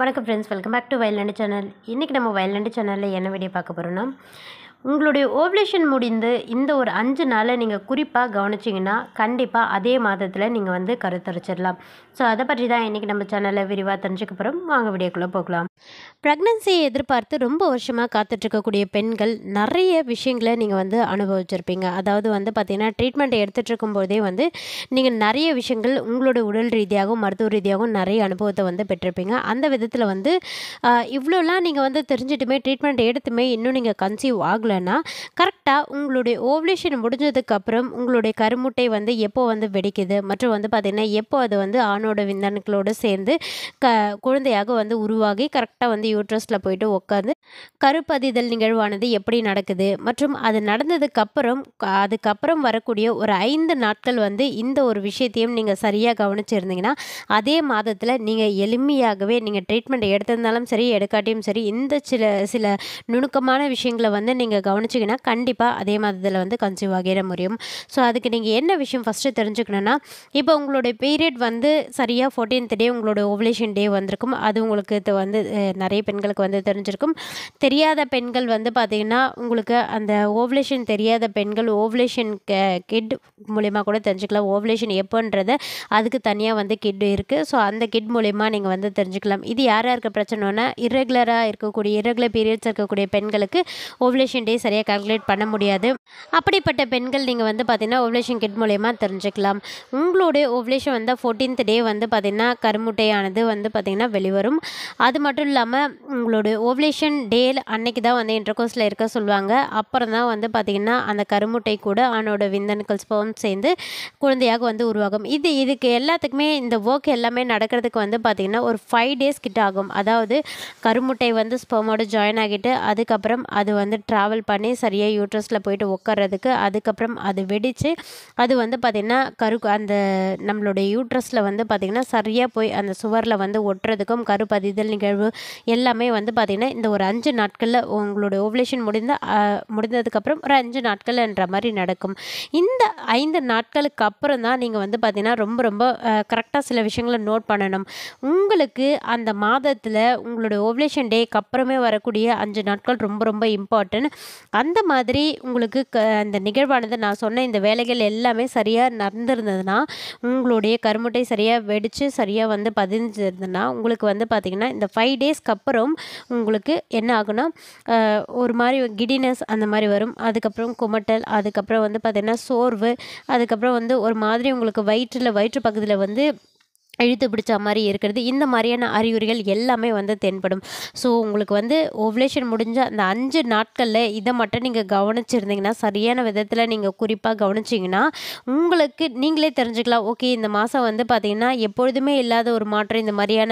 வணக்கம் friends welcome back to வயலண்டு channel இன்றைக்கி நம்ம வயலண்டு சேனலில் என்ன வீடியோ பார்க்க போகிறோன்னா உங்களுடைய ஓவலேஷன் முடிந்து இந்த ஒரு அஞ்சு நாளை நீங்கள் குறிப்பாக கவனிச்சிங்கன்னா கண்டிப்பாக அதே மாதத்தில் நீங்கள் வந்து கருத்தரிச்சிடலாம் ஸோ அதை பற்றி தான் இன்றைக்கி நம்ம சேனலில் விரிவாக தெரிஞ்சுக்க போகிறோம் வாங்க வீடியோக்குள்ளே போகலாம் ப்ரெக்னன்சியை எதிர்பார்த்து ரொம்ப வருஷமாக காத்துட்ருக்கக்கூடிய பெண்கள் நிறைய விஷயங்களை நீங்கள் வந்து அனுபவிச்சிருப்பீங்க அதாவது வந்து பார்த்திங்கன்னா ட்ரீட்மெண்ட்டை எடுத்துகிட்டு இருக்கும்போதே வந்து நீங்கள் நிறைய விஷயங்கள் உங்களோட உடல் ரீதியாகவும் மருத்துவ ரீதியாகவும் நிறைய அனுபவத்தை வந்து பெற்றிருப்பீங்க அந்த விதத்தில் வந்து இவ்வளோலாம் நீங்கள் வந்து தெரிஞ்சிட்டுமே ட்ரீட்மெண்ட் எடுத்துமே இன்னும் நீங்கள் கன்சீவ் ஆகலை போகலைன்னா கரெக்டாக உங்களுடைய ஓவலேஷன் முடிஞ்சதுக்கப்புறம் உங்களுடைய கருமுட்டை வந்து எப்போ வந்து வெடிக்குது மற்றும் வந்து பார்த்திங்கன்னா எப்போ அது வந்து ஆணோட விந்தணுக்களோடு சேர்ந்து க குழந்தையாக வந்து உருவாகி கரெக்டாக வந்து யூட்ரஸில் போயிட்டு உட்காந்து கருப்பதிதல் நிகழ்வானது எப்படி நடக்குது மற்றும் அது நடந்ததுக்கப்புறம் அதுக்கப்புறம் வரக்கூடிய ஒரு ஐந்து நாட்கள் வந்து இந்த ஒரு விஷயத்தையும் நீங்கள் சரியாக கவனிச்சிருந்தீங்கன்னா அதே மாதத்தில் நீங்கள் எளிமையாகவே நீங்கள் ட்ரீட்மெண்ட் எடுத்திருந்தாலும் சரி எடுக்காட்டியும் சரி இந்த சில சில நுணுக்கமான விஷயங்களை வந்து நீங்கள் நீங்கள் கவனிச்சிங்கன்னா கண்டிப்பாக அதே மாதத்தில் வந்து கன்சீவ் ஆகிட முடியும் ஸோ அதுக்கு நீங்கள் என்ன விஷயம் ஃபஸ்ட்டு தெரிஞ்சுக்கணுன்னா இப்போ உங்களுடைய பீரியட் வந்து சரியாக ஃபோர்டீன்த் டே உங்களோட ஓவலேஷன் டே வந்திருக்கும் அது உங்களுக்கு வந்து நிறைய பெண்களுக்கு வந்து தெரிஞ்சிருக்கும் தெரியாத பெண்கள் வந்து பார்த்திங்கன்னா உங்களுக்கு அந்த ஓவலேஷன் தெரியாத பெண்கள் ஓவலேஷன் கிட் மூலிமா கூட தெரிஞ்சுக்கலாம் ஓவலேஷன் எப்போன்றத அதுக்கு தனியாக வந்து கிட் இருக்குது ஸோ அந்த கிட் மூலிமா நீங்கள் வந்து தெரிஞ்சுக்கலாம் இது யார் யாருக்கு பிரச்சனைனா இரெகுலராக இருக்கக்கூடிய இரெகுலர் பீரியட்ஸ் இருக்கக்கூடிய பெண்களுக்கு ஓவலேஷன் டே பர்சன்டேஜ் சரியாக கால்குலேட் பண்ண முடியாது அப்படிப்பட்ட பெண்கள் நீங்கள் வந்து பார்த்திங்கன்னா ஓவலேஷன் கிட் மூலயமா தெரிஞ்சுக்கலாம் உங்களுடைய ஓவலேஷன் வந்து ஃபோர்டீன்த் டே வந்து பார்த்திங்கன்னா கருமுட்டையானது வந்து பார்த்திங்கன்னா வெளிவரும் அது மட்டும் இல்லாமல் உங்களுடைய ஓவலேஷன் டே அன்னைக்கு தான் வந்து இன்டர்கோஸில் இருக்க சொல்லுவாங்க அப்புறம் தான் வந்து பார்த்திங்கன்னா அந்த கருமுட்டை கூட அவனோட விந்தணுக்கள் ஸ்போம் சேர்ந்து குழந்தையாக வந்து உருவாகும் இது இதுக்கு எல்லாத்துக்குமே இந்த ஒர்க் எல்லாமே நடக்கிறதுக்கு வந்து பார்த்திங்கன்னா ஒரு ஃபைவ் டேஸ் கிட்ட ஆகும் அதாவது கருமுட்டை வந்து ஸ்போமோட ஜாயின் ஆகிட்டு அதுக்கப்புறம் அது வந்து ட்ராவல் பண்ணி சரியாக யூட்ரஸில் போயிட்டு உட்கார்றதுக்கு அதுக்கப்புறம் அது வெடித்து அது வந்து பார்த்திங்கன்னா கரு அந்த நம்மளுடைய யூட்ரஸில் வந்து பார்த்திங்கன்னா சரியாக போய் அந்த சுவரில் வந்து ஒட்டுறதுக்கும் கருப்பதிதல் நிகழ்வு எல்லாமே வந்து பார்த்திங்கன்னா இந்த ஒரு அஞ்சு நாட்களில் உங்களுடைய ஓவலேஷன் முடிந்த முடிந்ததுக்கப்புறம் ஒரு அஞ்சு நாட்கள்ன்ற மாதிரி நடக்கும் இந்த ஐந்து நாட்களுக்கு அப்புறம் தான் நீங்கள் வந்து பார்த்திங்கன்னா ரொம்ப ரொம்ப கரெக்டாக சில விஷயங்களை நோட் பண்ணணும் உங்களுக்கு அந்த மாதத்தில் உங்களுடைய ஓவலேஷன் டேக்கு அப்புறமே வரக்கூடிய அஞ்சு நாட்கள் ரொம்ப ரொம்ப இம்பார்ட்டன்ட் அந்த மாதிரி உங்களுக்கு க அந்த நிகழ்வானது நான் சொன்ன இந்த வேலைகள் எல்லாமே சரியாக நடந்திருந்ததுன்னா உங்களுடைய கருமுட்டை சரியாக வெடித்து சரியாக வந்து பதிஞ்சிருந்ததுன்னா உங்களுக்கு வந்து பார்த்திங்கன்னா இந்த ஃபைவ் டேஸ்க்கு அப்புறம் உங்களுக்கு என்ன ஆகுன்னா ஒரு மாதிரி கிடினஸ் அந்த மாதிரி வரும் அதுக்கப்புறம் குமட்டல் அதுக்கப்புறம் வந்து பார்த்திங்கன்னா சோர்வு அதுக்கப்புறம் வந்து ஒரு மாதிரி உங்களுக்கு வயிற்றில் வயிற்று பகுதியில் வந்து இழுத்து பிடிச்ச மாதிரி இருக்கிறது இந்த மாதிரியான அறிகுறிகள் எல்லாமே வந்து தென்படும் ஸோ உங்களுக்கு வந்து ஓவலேஷன் முடிஞ்ச அந்த அஞ்சு நாட்களில் இதை மட்டும் நீங்கள் கவனிச்சிருந்தீங்கன்னா சரியான விதத்தில் நீங்கள் குறிப்பாக கவனிச்சிங்கன்னா உங்களுக்கு நீங்களே தெரிஞ்சுக்கலாம் ஓகே இந்த மாதம் வந்து பார்த்திங்கன்னா எப்பொழுதுமே இல்லாத ஒரு மாற்றம் இந்த மாதிரியான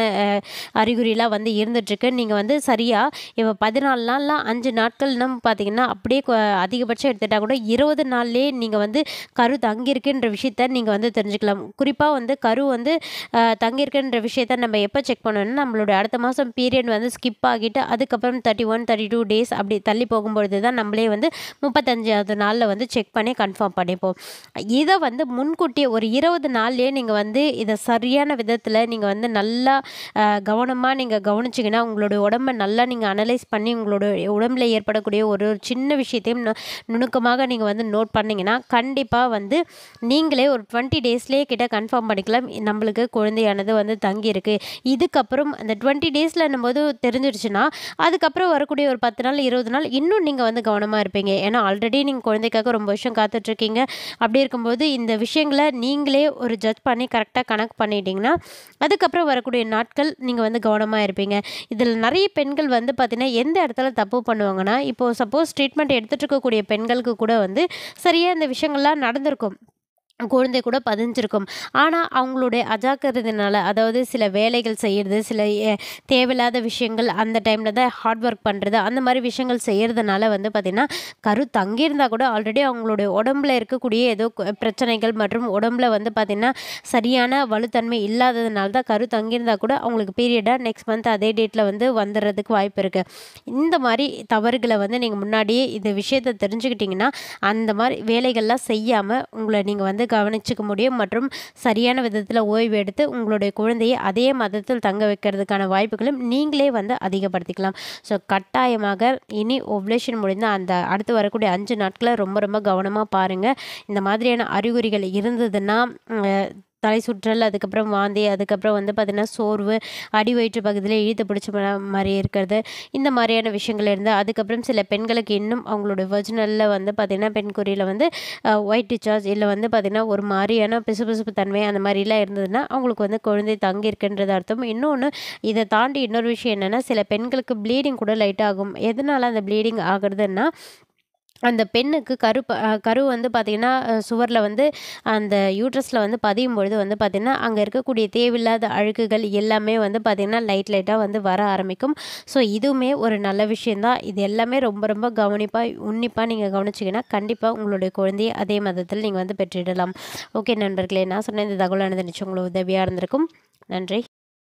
அறிகுறிலாம் வந்து இருந்துகிட்ருக்கு நீங்கள் வந்து சரியாக இப்போ பதினாலு நாள்லாம் அஞ்சு நாட்கள்னு பார்த்திங்கன்னா அப்படியே அதிகபட்சம் எடுத்துட்டால் கூட இருபது நாள்லேயே நீங்கள் வந்து கரு தங்கியிருக்குன்ற விஷயத்த நீங்கள் வந்து தெரிஞ்சுக்கலாம் குறிப்பாக வந்து கரு வந்து தங்கியிருக்குன்ற விஷயத்த நம்ம எப்போ செக் பண்ணணும்னா நம்மளோட அடுத்த மாதம் பீரியட் வந்து ஸ்கிப் ஆகிட்டு அதுக்கப்புறம் thirty one thirty two days அப்படி தள்ளி போகும்பொழுது தான் நம்மளே வந்து முப்பத்தஞ்சாவது நாளில் வந்து செக் பண்ணி கன்ஃபார்ம் பண்ணிப்போம் இதை வந்து முன்கூட்டியே ஒரு இருபது நாள்லேயே நீங்கள் வந்து இதை சரியான விதத்தில் நீங்கள் வந்து நல்லா கவனமாக நீங்கள் கவனிச்சிங்கன்னா உங்களோட உடம்பை நல்லா நீங்கள் அனலைஸ் பண்ணி உங்களோட உடம்புல ஏற்படக்கூடிய ஒரு ஒரு சின்ன விஷயத்தையும் நுணுக்கமாக நீங்கள் வந்து நோட் பண்ணிங்கன்னா கண்டிப்பாக வந்து நீங்களே ஒரு டுவெண்ட்டி டேஸ்லேயே கிட்ட கன்ஃபார்ம் பண்ணிக்கலாம் நம்மளுக்கு குழந்தையானது வந்து தங்கியிருக்கு இதுக்கப்புறம் அந்த டுவெண்ட்டி டேஸில் போது தெரிஞ்சிருச்சுன்னா அதுக்கப்புறம் வரக்கூடிய ஒரு பத்து நாள் இருபது நாள் இன்னும் நீங்கள் வந்து கவனமாக இருப்பீங்க ஏன்னா ஆல்ரெடி நீங்கள் குழந்தைக்காக ரொம்ப வருஷம் காத்துட்ருக்கீங்க அப்படி இருக்கும்போது இந்த விஷயங்களை நீங்களே ஒரு ஜட்ஜ் பண்ணி கரெக்டாக கணக்கு பண்ணிட்டீங்கன்னா அதுக்கப்புறம் வரக்கூடிய நாட்கள் நீங்கள் வந்து கவனமாக இருப்பீங்க இதில் நிறைய பெண்கள் வந்து பார்த்தீங்கன்னா எந்த இடத்துல தப்பு பண்ணுவாங்கன்னா இப்போது சப்போஸ் ட்ரீட்மெண்ட் எடுத்துகிட்டு இருக்கக்கூடிய பெண்களுக்கு கூட வந்து சரியாக இந்த விஷயங்கள்லாம் நடந்திருக்கும் குழந்தை கூட பதிஞ்சிருக்கும் ஆனால் அவங்களுடைய அஜாக்கிறதுனால அதாவது சில வேலைகள் செய்கிறது சில தேவையில்லாத விஷயங்கள் அந்த டைமில் தான் ஹார்ட் ஒர்க் பண்ணுறது அந்த மாதிரி விஷயங்கள் செய்கிறதுனால வந்து பார்த்திங்கன்னா கரு தங்கியிருந்தால் கூட ஆல்ரெடி அவங்களுடைய உடம்புல இருக்கக்கூடிய ஏதோ பிரச்சனைகள் மற்றும் உடம்புல வந்து பார்த்திங்கன்னா சரியான வலுத்தன்மை இல்லாததுனால தான் கரு தங்கியிருந்தால் கூட அவங்களுக்கு பீரியடாக நெக்ஸ்ட் மந்த் அதே டேட்டில் வந்து வந்துடுறதுக்கு வாய்ப்பு இருக்குது இந்த மாதிரி தவறுகளை வந்து நீங்கள் முன்னாடியே இந்த விஷயத்தை தெரிஞ்சுக்கிட்டிங்கன்னா அந்த மாதிரி வேலைகள்லாம் செய்யாமல் உங்களை நீங்கள் வந்து கவனிச்சுக்க முடியும் மற்றும் சரியான விதத்தில் ஓய்வு எடுத்து உங்களுடைய குழந்தையை அதே மதத்தில் தங்க வைக்கிறதுக்கான வாய்ப்புகளும் நீங்களே வந்து அதிகப்படுத்திக்கலாம் ஸோ கட்டாயமாக இனி ஒவ்லேஷன் முடிந்த அந்த அடுத்து வரக்கூடிய அஞ்சு நாட்களை ரொம்ப ரொம்ப கவனமாக பாருங்கள் இந்த மாதிரியான அறிகுறிகள் இருந்ததுன்னா தலை சுற்றல் அதுக்கப்புறம் வாந்தி அதுக்கப்புறம் வந்து பார்த்திங்கன்னா சோர்வு அடி வயிற்று பகுதியில் இழுத்து பிடிச்ச மாதிரி இருக்கிறது இந்த மாதிரியான விஷயங்கள் இருந்து அதுக்கப்புறம் சில பெண்களுக்கு இன்னும் அவங்களோட வர்ஜினலில் வந்து பார்த்திங்கன்னா பெண் குறியில் வந்து ஒயிட் டிச்சார்ஜ் இல்லை வந்து பார்த்திங்கன்னா ஒரு மாதிரியான பிசுபிசுப்பு தன்மை அந்த மாதிரிலாம் இருந்ததுன்னா அவங்களுக்கு வந்து குழந்தை தங்கி இருக்குன்றது அர்த்தம் இன்னொன்று இதை தாண்டி இன்னொரு விஷயம் என்னென்னா சில பெண்களுக்கு ப்ளீடிங் கூட லைட் ஆகும் எதனால் அந்த ப்ளீடிங் ஆகுறதுன்னா அந்த பெண்ணுக்கு கரு கரு வந்து பார்த்திங்கன்னா சுவரில் வந்து அந்த யூட்ரஸில் வந்து பதியும் பொழுது வந்து பார்த்திங்கன்னா அங்கே இருக்கக்கூடிய தேவையில்லாத அழுக்குகள் எல்லாமே வந்து பார்த்திங்கன்னா லைட் லைட்டாக வந்து வர ஆரம்பிக்கும் ஸோ இதுவுமே ஒரு நல்ல விஷயந்தான் இது எல்லாமே ரொம்ப ரொம்ப கவனிப்பாக உன்னிப்பாக நீங்கள் கவனிச்சிங்கன்னா கண்டிப்பாக உங்களுடைய குழந்தையை அதே மதத்தில் நீங்கள் வந்து பெற்றிடலாம் ஓகே நண்பர்களே நான் சொன்ன இந்த தகவலானது நினச்சி உங்களுக்கு உதவியாக இருந்திருக்கும் நன்றி